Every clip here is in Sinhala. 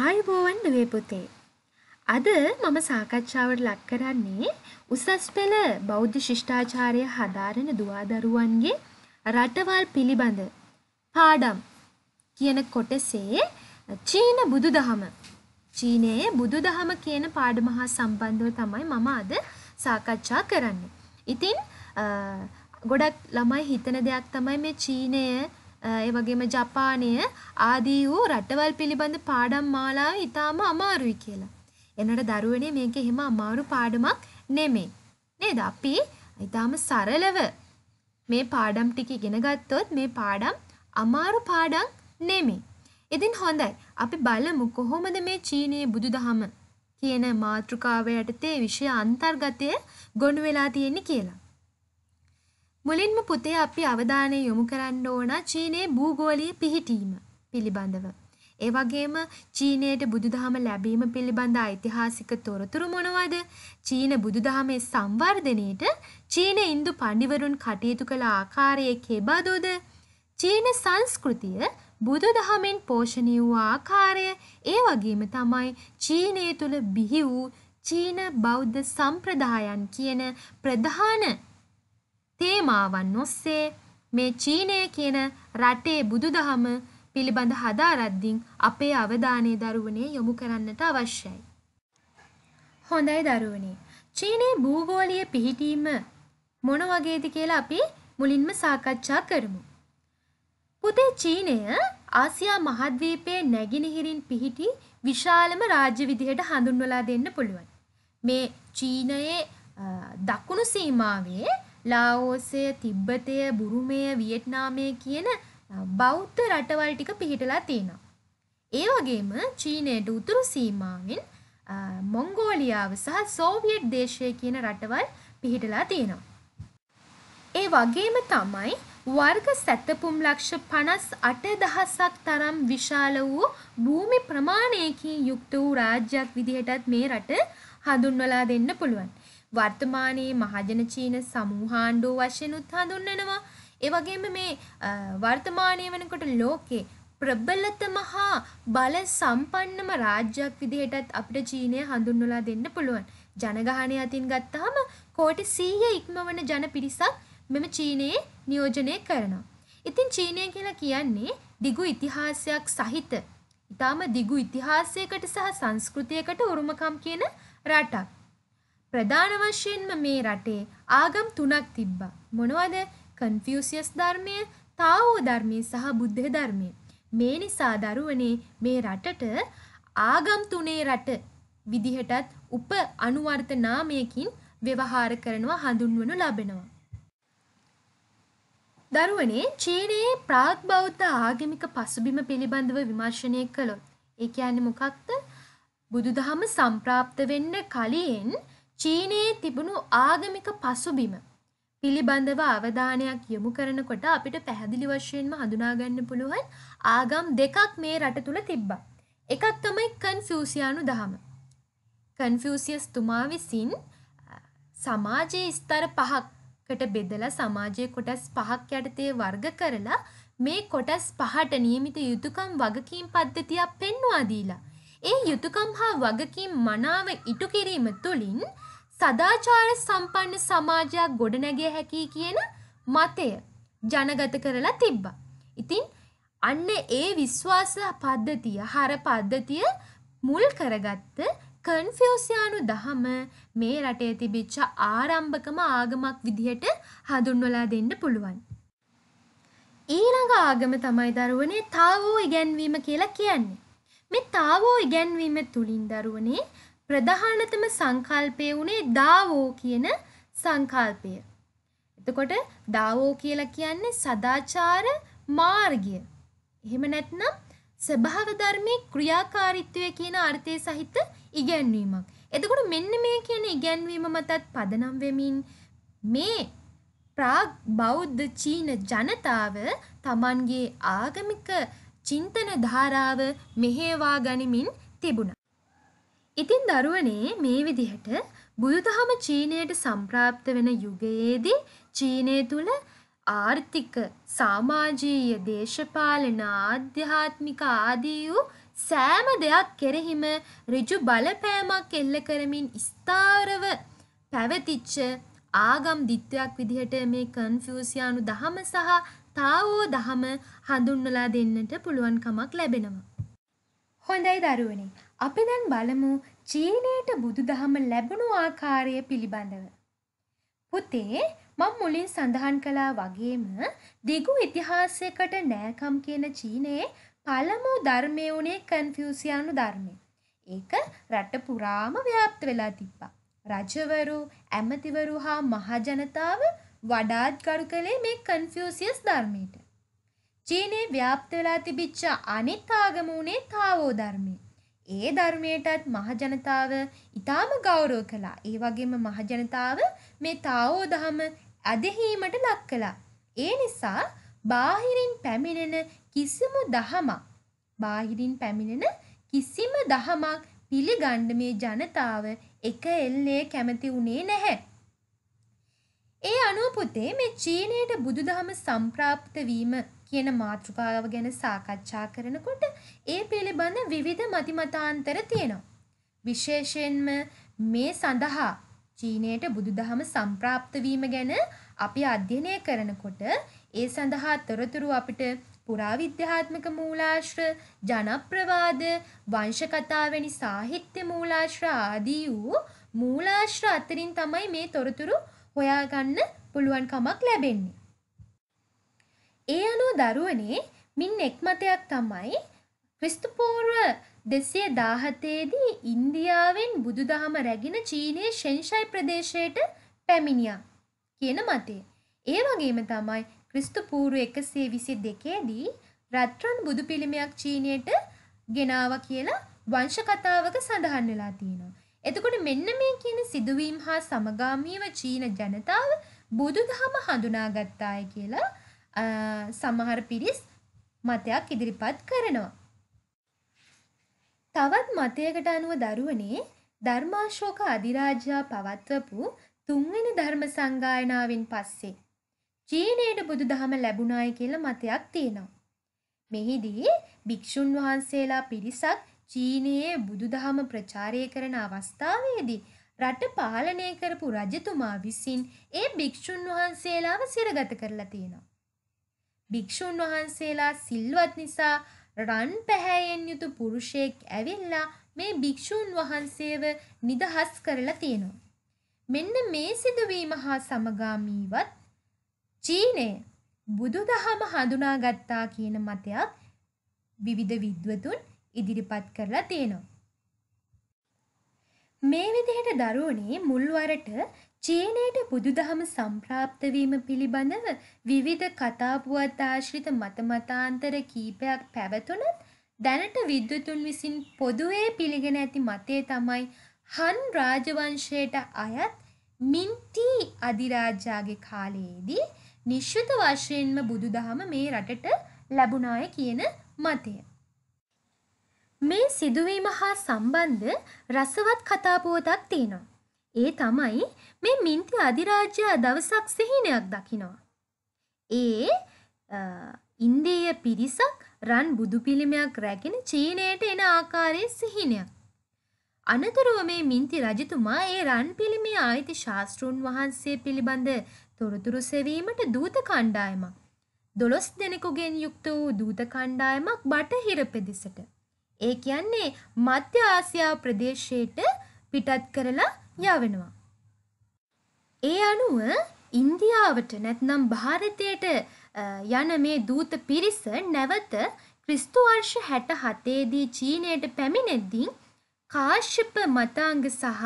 ආයුබෝවන් නුවේ පුතේ. අද මම සාකච්ඡාවට ලක් කරන්නේ උසස් පෙළ බෞද්ධ ශිෂ්ඨාචාරය හදාරන දුවාදරුවන්ගේ රටවල් පිළිබඳ පාඩම් කියන කොටසේ චීන බුදුදහම චීනයේ බුදුදහම කියන පාඩම හා සම්බන්ධව තමයි මම අද සාකච්ඡා කරන්නේ. ඉතින් ගොඩක් ළමයි හිතන දෙයක් තමයි මේ චීනය ඒ වගේම ජපානය ආදී වූ රටවල් පිළිබඳ පාඩම් මාලාව ඉතාම අමාරුයි කියලා. එනට දරුවනේ මේක එහෙම අමාරු පාඩමක් නෙමේ. නේද? අපි ඉතාම සරලව මේ පාඩම් ටික ඉගෙන ගත්තොත් මේ පාඩම් අමාරු පාඩම් නෙමේ. ඉතින් හොඳයි. අපි බලමු කොහොමද මේ චීනයේ බුදුදහම කියන මාතෘකාව යටතේ විෂය අන්තර්ගතය ගොනු වෙලා තියෙන්නේ කියලා. මුලින්ම පුතේ අපි අවධානය යොමු කරන්න ඕන චීනයේ භූගෝලීය පිහිටීම පිළිබඳව. ඒ වගේම චීනයට බුදුදහම ලැබීම පිළිබඳ ඓතිහාසික තොරතුරු මොනවද? චීන බුදුදහමේ සංවර්ධනයේට චීන Hindu පඬිවරුන් කටයුතු කළ ආකාරයේ කෙබඳුද? චීන සංස්කෘතිය බුදුදහමෙන් පෝෂණය වූ ආකාරය ඒ වගේම තමයි චීනය තුළ බිහි වූ චීන බෞද්ධ සම්ප්‍රදායන් කියන ප්‍රධාන තේමාවන් ඔස්සේ මේ චීනය කියන රටේ බුදුදහම පිළිබඳ හදාරද්දිින් අපේ අවධානය දරුවනේ යොමු කරන්නට අවශ්‍යයි. හොඳයි දරුවනේ. චීනයේ භූගෝලිය පිහිටීම මොන වගේද කියලා අපි මුලින්ම සාකච්ඡා කරමු. පුතේ චීනය ආසියා මහද්වීපයේ නැගෙනහිරින් පිහිටි විශාලම රාජ්‍ය විදිහට හඳුන්වලා දෙන්න පුළුවන්. මේ චීනයේ දකුණු සීමාවේ ලාඕසය තිබ්බතය බුරුමය වියට්නාමය කියන බෞද්ධ රටවල් ටික පිහිටලා තියෙනවා. ඒ වගේම චීනයට උතුරු සීමාවෙන් මොංගෝලියාව සහ සෝවියට් දේශය කියන රටවල් පිහිටලා තියෙනවා. ඒ වගේම තමයි වර්ග සැතපුම් ලක්ෂ පනස් අට දහසක් තරම් විශාල වූ භූමි ප්‍රමාණයකින් යුක්ත වූ රාජ්‍යයක් විදිහටත් මේ රට හඳුන්වලා දෙන්න පුළුවන්. වර්තමානයේ මහජන චීන සමූහාණ්ඩුව වශයෙන්ුත් හඳුන්වනවා. ඒ වගේම මේ වර්තමානයේ වෙනකොට ලෝකේ ප්‍රබලතම හා බල සම්පන්නම රාජ්‍යයක් විදිහටත් අපිට චීනය හඳුන්වලා දෙන්න පුළුවන්. ජනගහනය අතින් ගත්තාම කෝටි 100 ඉක්මවන ජන පිරිසක් මෙම චීනයේ නියෝජනය කරනවා. ඉතින් චීනය කියලා කියන්නේ දිගු ඉතිහාසයක් සහිත ඊටාම දිගු ඉතිහාසයකට සහ සංස්කෘතියකට උරුමකම් කියන රටක්. ප්‍රධාන වශයෙන්ම මේ රටේ ආගම් තුනක් තිබ්බා. මොනවද? කන්ෆියුසියස් ධර්මය, තාවෝ ධර්මය සහ බුද්ධ ධර්මය. මේ නිසා දරුවනේ මේ රටට ආගම් තුනේ රට විදිහටත් උප අනුවර්ත නාමයකින් ව්‍යවහාර කරනවා හඳුන්වනු ලබනවා. දරුවනේ චීනයේ ප්‍රාග් බෞද්ධ ආගමික පසුබිම පිළිබඳව විමර්ශනය කළොත් ඒ කියන්නේ මොකක්ද? බුදුදහම සම්ප්‍රාප්ත වෙන්න කලින් චීනයේ තිබුණු ආගමික පසුබිම පිළිබඳව අවධානයක් යොමු කරනකොට අපිට පැහැදිලි වශයෙන්ම හඳුනාගන්න පුළුවන් ආගම් දෙකක් මේ රට තුළ තිබ්බා. එකක් තමයි කන්ෆියුසියානු දහම. කන්ෆියුසියස් තුමා විසින් සමාජයේ ස්තර පහකට බෙදලා සමාජයේ කොටස් පහක් යටතේ වර්ග කරලා මේ කොටස් පහට නියමිත යුතුයකම් වගකීම් පද්ධතියක් පෙන්වා දීලා ඒ යුතුයකම් හා වගකීම් මනාව ඉටු කිරීම තුළින් සදාචාර සම්පන්න සමාජයක් ගොඩනැගිය හැකි කියන මතය ජනගත කරලා තිබ්බා. ඉතින් අන්න ඒ විශ්වාස පද්ධතිය හර පද්ධතිය මුල් කරගත්ත කන්ෆියෝසියානු දහම මේ රටේ තිබිච්ච ආරම්භකම ආගමක් විදිහට හඳුන්වලා දෙන්න පුළුවන්. ඊළඟ ආගම තමයි දරුවනේ තාවෝ ඉගැන්වීම කියලා කියන්නේ. මේ තාවෝ ඉගැන්වීම තුලින් දරුවනේ ප්‍රධානතම සංකල්පය වුණේ දාවෝ කියන සංකල්පය. එතකොට දාවෝ කියලා කියන්නේ සදාචාර මාර්ගය. එහෙම නැත්නම් ස්වභාව ධර්මයේ ක්‍රියාකාරීත්වය කියන අර්ථය සහිත ඉගැන්වීමක්. එතකොට මෙන්න මේ කියන ඉගැන්වීම මතත් පදනම් වෙමින් මේ ප්‍රාග් බෞද්ධ චීන ජනතාව Tamanගේ ආගමික චින්තන ධාරාව මෙහෙවා ගනිමින් තිබුණා. ඉතින් දරුවනේ මේ විදිහට බුදුදහම චීනයට සම්ප්‍රාප්ත වෙන යුගයේදී චීනය තුළ ආර්ථික සාමාජීය දේශපාලන ආධ්‍යාත්මික ආදී වූ සෑම දෙයක් කෙරෙහිම ඍජු බලපෑමක් එල්ල කරමින් ස්ථාරව පැවතිච්ච ආගම් දිත්වයක් විදිහට මේ කන්ෆියුසියානු දහම සහ තාවෝ දහම හඳුන්වලා දෙන්නට පුළුවන්කමක් ලැබෙනවා. හොඳයි දරුවනේ. අපි දැන් බලමු චීනයට බුදුදහම ලැබුණු ආකාරය පිළිබඳව. පුතේ මම මුලින් සඳහන් කළා වගේම දිගු ඉතිහාසයකට නෑකම් කියන චීනයේ පළමු ධර්මය වුණේ කන්ෆියුසියානු ධර්මය. ඒක රට පුරාම ව්‍යාප්ත වෙලා තිබ්බා. රජවරු, ඇමතිවරු හා මහජනතාව වඩාත් ගරු කළේ මේ කන්ෆියුසියස් ධර්මයට. චීනයේ ව්‍යාප්ත වෙලා තිබිච්ච අනිත් ආගම වුණේ තාවෝ ධර්මය. ඒ ධර්මයටත් මහජනතාව ඉතාම ගෞරව කළා. ඒ වගේම මහජනතාව මේ තාවෝ දහම ඇදහීමට ලක් කළා. ඒ නිසා බාහිරින් පැමිණෙන කිසිම දහමක් බාහිරින් පැමිණෙන කිසිම දහමක් පිළිගන්න මේ ජනතාව එක එල්ලේ කැමති වුණේ නැහැ. ඒ අනුව පුතේ මේ චීනයට බුදුදහම සම්ප්‍රාප්ත වීම කියන මාතෘකාව ගැන සාකච්ඡා කරනකොට ඒ පිළිබඳ විවිධ මතිමතාන්තර තියෙනවා. විශේෂයෙන්ම මේ සඳහා චීනයට බුදුදහම සම්ප්‍රාප්ත වීම ගැන අපි අධ්‍යයනය කරනකොට ඒ සඳහා තොරතුරු අපිට පුරාවිද්‍යාත්මක මූලාශ්‍ර, ජනප්‍රවාද, වංශ කතා වැනි සාහිත්‍ය මූලාශ්‍ර ආදී වූ මූලාශ්‍ර අතරින් තමයි මේ තොරතුරු හොයාගන්න පුළුවන් කමක් ලැබෙන්නේ. ඒ අනුව දරුවනේ මින් එක්මතයක් තමයි ක්‍රිස්තුපූර්ව දෙසිය දාහතේදී ඉන්දියාවෙන් බුදු දහම රැගෙන චීනය ශෙන්ෂයි ප්‍රදේශයට පැමිණියා කියන මතේ. ඒ වගේම තමයි ක්‍රිස්තුපූරු එකසේ විසි දෙකේදී රත්රන් බුදු පිළිමයක් චීනයට ගෙනාව කියලා වංශකතාවක සඳහන් වෙලා තියෙනවා. එතකොට මෙන්න මේ කියන සිදුවීම් හා සමගාමීව චීන ජනතාව බුදු දහම හඳුනාගත්තාය කියලා සමහර පිරිස් මතයක් ඉදිරිපත් කරනවා. තවත් මතයකට අනුව දරුවනේ ධර්මාශෝක අධිරාජයා පවත්වපු තුන්වෙනි ධර්ම සංගායනාවෙන් පස්සේ චීනයට බුදුදහම ලැබුණාය කියලා මතයක් තියෙනවා. මෙහිදී භික්ෂුන් වහන්සේලා පිරිසක් චීනයේ බුදුදහම ප්‍රචාරය කරන අවස්ථාවේදී රට පාලනය කරපු රජතුමා විසින් ඒ භික්ෂුන් වහන්සේලාව සිරගත කරලා තියෙනවා. භික්‍ෂූන් වහන්සේලා සිල්වත් නිසා රන් පැහැයෙන් යුතු පුරුෂයෙක් ඇවිල්ලා මේ භික්‍ෂූන් වහන්සේව නිදහස් කරලා තියෙනවා. මෙන්න මේ සිදුවීම හා සමගාමීවත් චීනය බුදුදහම හඳුනාගත්තා කියන මතයක් විවිධ විද්වතුන් ඉදිරිපත් කරලා තියෙනවා. මේ විදිහට දරුවනේ මුල්වරට චීනයට බුදුදහම සම්ප්‍රාප්ත වීම පිළිබඳව විවිධ කතාපුවත් ආශ්‍රිත මතමතාන්තර කීපයක් පැවතුනත් දැනට විද්වතුන් විසින් පොදුවේ පිළිගෙන ඇති මතය තමයි හන් රාජවංශයට අයත් මින්ටී අධිරාජාගේ කාලයේදී නිශ්චිත වශයෙන්ම බුදුදහම මේ රටට ලැබුණාය කියන මතය. මේ සිදුවීම හා සම්බන්ධ රසවත් කතාපුවතක් තියෙනවා. ඒ තමයි මේ මින්ති අධිරාජ්‍ය දවසක් සිහිනයක් දකිනවා. ඒ ඉන්දීය පිරිසක් රන් බුදු පිළිමයක් රැගෙන චීනයට එන ආකාරයේ සිහිනයක්. අනතුරුව මේ මින්ති රජතුමා ඒ රන් පිළිමේ ආයිති ශාස්තෘන් වහන්සේ පිළිබඳ තොරතුරු සෙවීමට දූත කණ්ඩායමක්. දොළොස් දෙනෙකුගෙන් යුක්ත වූ දූත කණ්ඩායමක් බටහිර පෙදෙසට. ඒ කියන්නේ මධ්‍ය ආසියා ප්‍රදේශයට පිටත් කරලා යවනවා. ඒ අනුව ඉන්දියාවට නැත්නම් භාරතයට යන මේ දූත පිරිස නැවත ක්‍රිස්තු වර්ෂ 67 දී චීනයට පැමිණෙද්දී කාශ්‍යප මතාංග සහ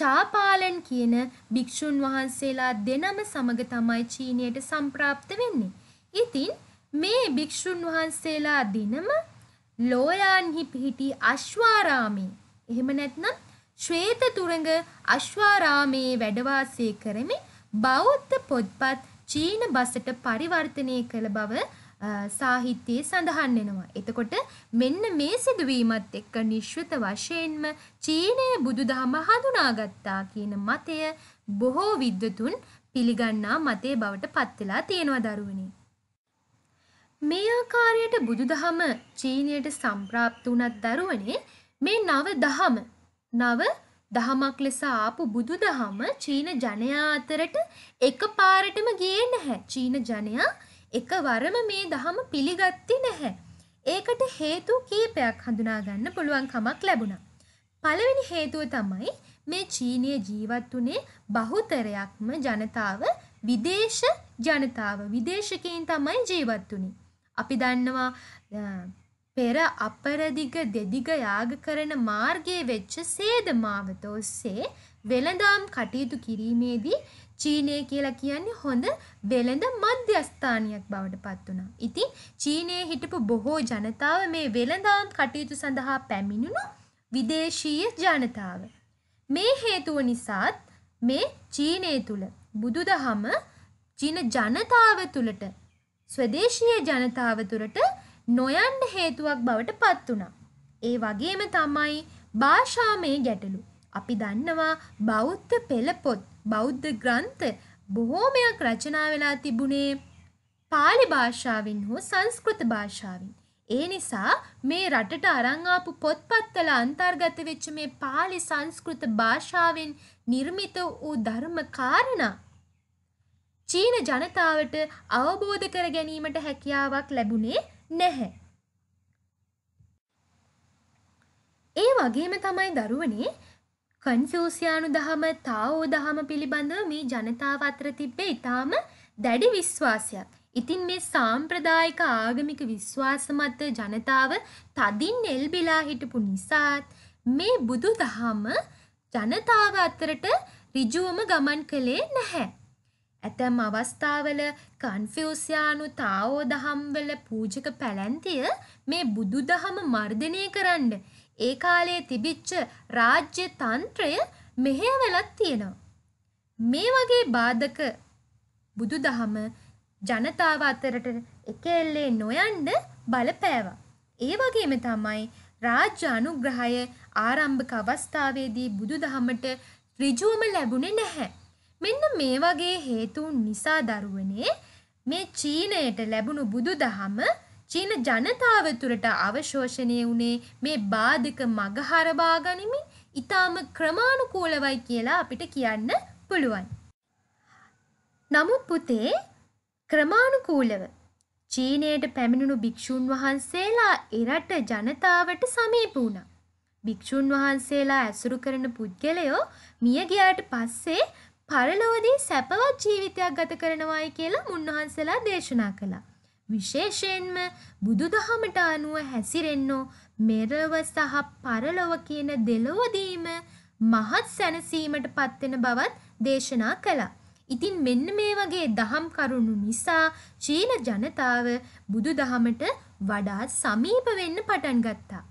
චාපාලන් කියන භික්ෂුන් වහන්සේලා දෙනම සමග තමයි චීනයට සම්ප්‍රාප්ත වෙන්නේ. ඉතින් මේ භික්ෂුන් වහන්සේලා දිනම ලෝයාන්හි පිහිටි අශ්වාරාමේ එහෙම නැත්නම් ශ්වේත තුරඟ අශ්වාරාමයේ වැඩවාසය කරමින් බෞද්ධ පොත්පත් චීන බසට පරිවර්තනය කළ බව සාහිත්‍යයේ සඳහන් වෙනවා. එතකොට මෙන්න මේ සිදුවීමත් එක්ක නිශ්විත වශයෙන්ම චීනයේ බුදුදහම හඳුනාගත්තා කියන මතය බොහෝ විද්වතුන් පිළිගන්නා මතය බවට පත් වෙලා තියෙනවා දරුවනේ. මේ ආකාරයට බුදුදහම චීනයට සම්ප්‍රාප්ත වුණත් දරුවනේ මේ නව දහම නව දහමක් ලෙස ආපු බුදුදහම චීන ජනයා අතරට එකපාරටම ගියේ නැහැ. චීන ජනයා එකවරම මේ දහම පිළිගත්තේ නැහැ. ඒකට හේතු කීපයක් හඳුනා ගන්න පුළුවන් කමක් ලැබුණා. පළවෙනි හේතුව තමයි මේ චීනයේ ජීවත් වුනේ බහුතරයක්ම ජනතාව විදේශ ජනතාව විදේශිකයින් තමයි ජීවත් වුනේ. අපි දන්නවා පෙර අපරදිග දෙදිග යාග කරන මාර්ගයේ වෙච්ච සේද මාවත ඔස්සේ වෙළඳාම් කටයුතු කිරීමේදී චීනය කියලා කියන්නේ හොඳ වෙළඳ මධ්‍යස්ථානයක් බවට පත් වුණා. ඉතින් චීනයේ හිටපු බොහෝ ජනතාව මේ වෙළඳාම් කටයුතු සඳහා පැමිණුණු විදේශීය ජනතාව. මේ හේතුව නිසාත් මේ චීනය තුළ බුදුදහම චීන ජනතාව තුළට ස්වදේශීය ජනතාව තුළට නොයන්න හේතුවක් බවට පත් වුණා. ඒ වගේම තමයි භාෂාමය ගැටලු. අපි දන්නවා බෞද්ධ පෙළපොත්, බෞද්ධ ග්‍රන්ථ බොහෝමයක් රචනා වෙලා තිබුණේ පාලි භාෂාවෙන් හෝ සංස්කෘත භාෂාවෙන්. ඒ නිසා මේ රටට අරන් ආපු පොත්පත්වල අන්තර්ගත වෙච්ච මේ පාලි සංස්කෘත භාෂාවෙන් නිර්මිත වූ ධර්ම කාරණා චීන ජනතාවට අවබෝධ කර ගැනීමට හැකියාවක් ලැබුණේ නැහැ. ඒ වගේම තමයි දරුවනේ කන්ෆියුසියානු දහම තාවෝ දහම පිළිබඳව මේ ජනතාව අතර තිබ්බේ ඊටාම දැඩි විශ්වාසයක්. ඉතින් මේ සාම්ප්‍රදායික ආගමික විශ්වාස මත ජනතාව තදින් එල්බිලා හිටපු නිසාත් මේ බුදු දහම ජනතාව අතරට ඍජුවම ගමන් කළේ නැහැ. ඇතැම් අවස්ථාවල කන්ෆියුසියානු තාවෝ දහම්වල පූජක පැලැන්තිය මේ බුදු දහම මර්ධනය කරන්න. ඒ කාලයේ තිබිච්ච රාජ්‍ය තන්ත්‍රය මෙහෙයවලත් තියෙනවා. මේ වගේ බාධක බුදු දහම ජනතාව අතරට එකෙල්ලේ නොයන්ඩ බලපෑවා. ඒ වගේම තමයි රාජ්‍ය අනුග්‍රහය ආරම්භක අවස්ථාවේදී බුදු දහමට ඍජුවම ලැබුණේ නැහැ. මෙන්න මේ වගේ හේතුන් නිසා දරුවනේ මේ චීනයට ලැබුණු බුදුදහම චීන ජනතාව තුරට අවශෝෂණය වුණේ මේ බාධක මග හරවා ගනිමින් ඊටාම ක්‍රමානුකූලවයි කියලා අපිට කියන්න පුළුවන්. නමුත් පුතේ ක්‍රමානුකූලව චීනයට පැමිණුණු භික්ෂුන් වහන්සේලා එරට ජනතාවට සමීප වුණා. භික්ෂුන් වහන්සේලා ඇසුරු කරන පුද්ගලයෝ මිය ගියාට පස්සේ පරලොවදී සැපවත් ජීවිතයක් ගත කරනවායි කියලා මුන්වහන්සලා දේශනා කළා. විශේෂයෙන්ම බුදුදහමට අනුව හැසිරෙන්නෝ මෙරව සහ පරලොව කියන දෙලොවදීම මහත් සැනසීමට පත්වෙන බවත් දේශනා කළා. ඉතින් මෙන්න මේ වගේ දහම් කරුණු නිසා චීන ජනතාව බුදුදහමට වඩාත් සමීප වෙන්න පටන් ගත්තා.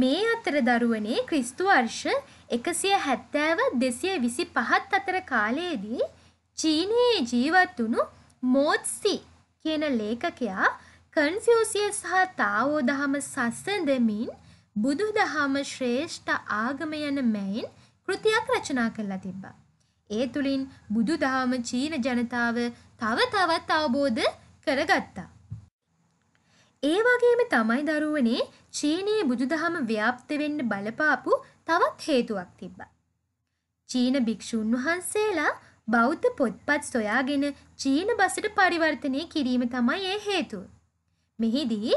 මේ අතර දරුවනේ ක්‍රිස්තු වර්ෂ 170 225 අතර කාලයේදී චීනයේ ජීවත් වුණු මෝත්සි කියන ලේඛකයා කන්ෆියුසියස් හා තාවෝ දහම සසඳමින් බුදු දහම ශ්‍රේෂ්ඨ ආගම යන මැයින් කෘතියක් රචනා කරලා තිබ්බා. ඒ තුලින් බුදු දහම චීන ජනතාව තව තවත් අවබෝධ කරගත්තා. ඒ වගේම තමයි දරුවනේ චීනයේ බුදුදහම ව්‍යාප්ත වෙන්න බලපාපු තවත් හේතුවක් තිබ්බා. චීන භික්ෂුන් වහන්සේලා බෞද්ධ පොත්පත් සොයාගෙන චීන බසට පරිවර්තනය කිරීම තමයි ඒ හේතුව. මෙහිදී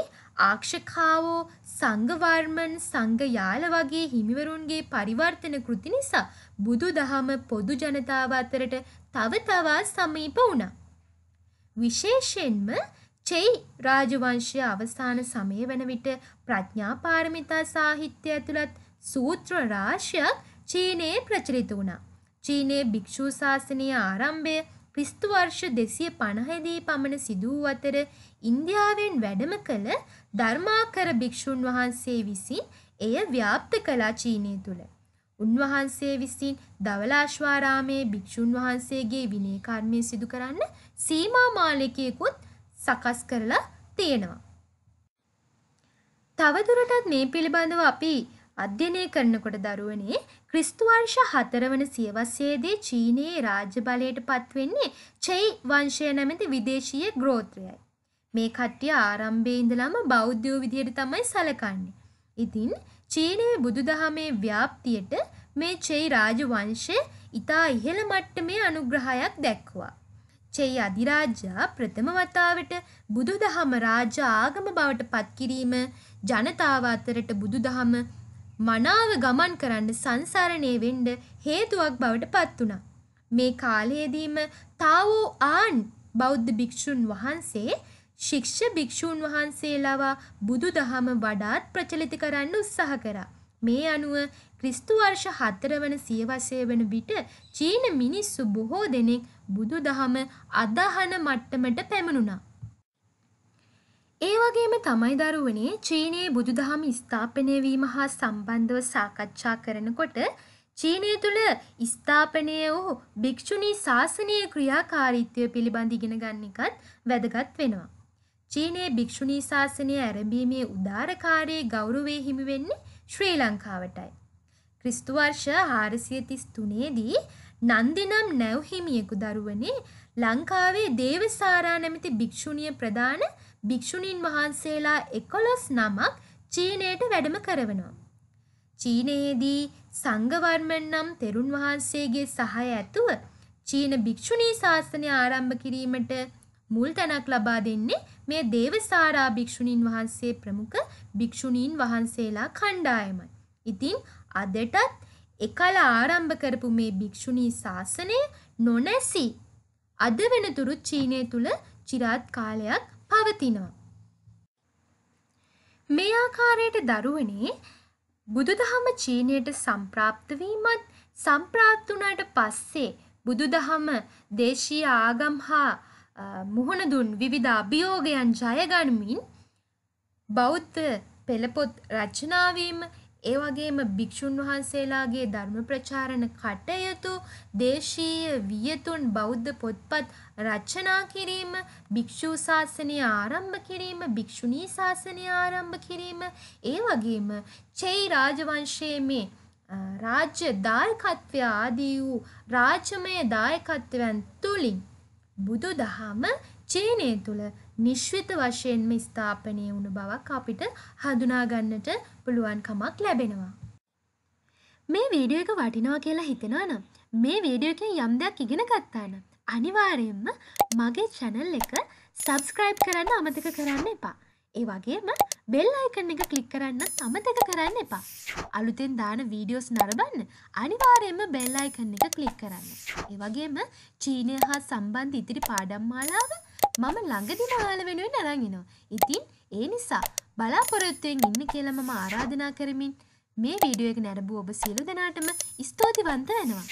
ආක්ෂකාවෝ සංඝවර්මන් සංඝයාල වගේ හිමිවරුන්ගේ පරිවර්තන කෘති නිසා බුදුදහම පොදු ජනතාව අතරට තව තවත් සමීප වුණා. විශේෂයෙන්ම චෙයි රාජවංශය අවසාන සමය වන විට ප්‍රඥා පාරමිතා සාහිත්‍ය ඇතුළත් සූත්‍ර රාශියක් චීනයේ ප්‍රචලිත වුණා. චීනයේ භික්ෂූ ශාසනය ආරම්භය ක්‍රිස්තු වර්ෂ 250 දී පමණ සිදු වූ අතර ඉන්දියාවෙන් වැඩම කළ ධර්මාකර භික්ෂුන් වහන්සේ විසින් එය ව්‍යාප්ත කළා චීනය තුළ. උන්වහන්සේ විසින් ධවලාශ්වාරාමේ භික්ෂුන් වහන්සේගේ විනය කර්මය සිදු කරන්න සීමා මාලිකයකුත් සකස් කරලා තියෙනවා. තවදුරටත් මේ පිළිබඳව අපි අධ්‍යයනය කරනකොට දරුවනේ ක්‍රිස්තු වර්ෂ 4 වන සියවසේදී චීනයේ රාජ්‍ය බලයට පත්වෙන්නේ චෙයි වංශය නැමැති විදේශීය ගෝත්‍රයයි. මේ කට්ටිය ආරම්භයේ ඉඳලම බෞද්ධයෝ විදියට තමයි සැලකන්නේ. ඉතින් චීනයේ බුදුදහමේ ව්‍යාප්තියට මේ චෙයි රාජ වංශය ඊට ඉහළ මට්ටමේ අනුග්‍රහයක් දැක්වුවා. චේ අධිරාජා ප්‍රථම වතාවට බුදුදහම රාජ ආගම බවට පත්කිරීම ජනතාව අතරට බුදුදහම මනාව ගමන් කරන්න සංසරණය වෙන්න හේතුවක් බවට පත් වුණා. මේ කාලයේදීම තාවෝ ආන් බෞද්ධ භික්ෂුන් වහන්සේ ශික්ෂ භික්ෂූන් වහන්සේලාවා බුදුදහම වඩාත් ප්‍රචලිත කරන්න උත්සාහ කරා. මේ අනුව ක්‍රිස්තු වර්ෂ 4 වන සියවසේ වන විට චීන මිනිස්සු බොහෝ දෙනෙක් බුදු දහම අදහන මට්ටමට පැමිණුණා. ඒ වගේම තමයි දරුවනේ චීනයේ බුදුදහම ස්ථාපනය වීම හා සම්බන්ධව සාකච්ඡා කරනකොට චීනය තුළ ස්ථාපනය වූ භික්‍ෂුණී ශාසනය ක්‍රියාකාරීත්වය පිළිබඳ ඉගෙන ගන්න එකත් වැදගත් වෙනවා. චීනයේ භික්‍ෂුණී ශාසනය ඇරඹීමේ උදාරකාරයේ ගෞරවේ හිමිවෙන්නේ ශ්‍රී ලංකාවටයි. ක්‍රිස්තුවර්ෂ හාරසිය තිස් තුනේදී නන්දි නම් නැව් හිමියෙකු දරුවනේ ලංකාවේ දේවසාරා නැමැති භික්ෂුණිය ප්‍රධාන භික්ෂුණීන් වහන්සේලා 11 නමක් චීනයට වැඩම කරනවා. චීනයේදී සංඝවර්මන් නම් තෙරුන් වහන්සේගේ සහාය ඇතුව චීන භික්ෂුණී ශාසනය ආරම්භ කිරීමට මුල් තැනක් ලබා දෙන්නේ මේ දේවසාරා භික්ෂුණීන් වහන්සේ ප්‍රමුඛ භික්ෂුණීන් වහන්සේලා කණ්ඩායමයි. ඉතින් අදටත් එකල ආරම්භ කරපු මේ භික්ෂුණී ශාසනය නොනැසී අද වෙනතුරු චීනය තුළ චිරාත් කාලයක් පවතිනවා. මේ ආකාරයට දරුවනේ බුදුදහම චීනයට සම්ප්‍රාප්ත වීමත් සම්ප්‍රාප්ත වුණාට පස්සේ බුදුදහම දේශීය ආගම් හා මුහුණ දුන් විවිධ අභියෝගයන් ජය ගනිමින් බෞද්ධ පෙළපොත් රචනා වීම ඒ වගේම භික්ෂුන් වහන්සේලාගේ ධර්ම ප්‍රචාරණ කටයුතු දේශීය වියතුන් බෞද්ධ පොත්පත් රචනා කිරීම භික්ෂු ශාසනය ආරම්භ කිරීම භික්ෂුණී ශාසනය ආරම්භ කිරීම ඒ වගේම චෛ රාජවංශයේ මේ රාජ්‍ය දායකත්වය ආදී වූ රාජ්‍යමය දායකත්වයන් තුලින් බුදුදහම චීනය තුළ නිශ්විත වශයෙන්ම ස්ථාපනය වුණු බවක් අපිට හඳුනා ගන්නට පුළුවන්කමක් ලැබෙනවා. මේ වීඩියෝ එක වටිනවා කියලා හිතෙනවා නම් මේ වීඩියෝ එකෙන් යම් දෙයක් ඉගෙන ගත්තා නම් අනිවාර්යයෙන්ම මගේ channel එක subscribe කරන්න අමතක කරන්න එපා. ඒ වගේම බෙල් අයිකන් එක ක්ලික් කරන්න අමතක කරන්න එපා. අලුතෙන් දාන වීඩියෝස් නරඹන්න අනිවාර්යයෙන්ම බෙල් අයිකන් එක ක්ලික් කරන්න. ඒ වගේම චීනය හා සම්බන්ධ ඉතිරි පාඩම් මාලාව මම ළඟදිම ඔයාල වෙනුවෙන් අරන්ගෙනවා. ඉතින් ඒ නිසා බලාපොරොත්තුවෙන් ඉන්න කියලා මම ආරාධනා කරමින් මේ වීඩියෝ එක නැරඹූ ඔබ සියලු දෙනාටම ස්තුතිවන්ත වෙනවා.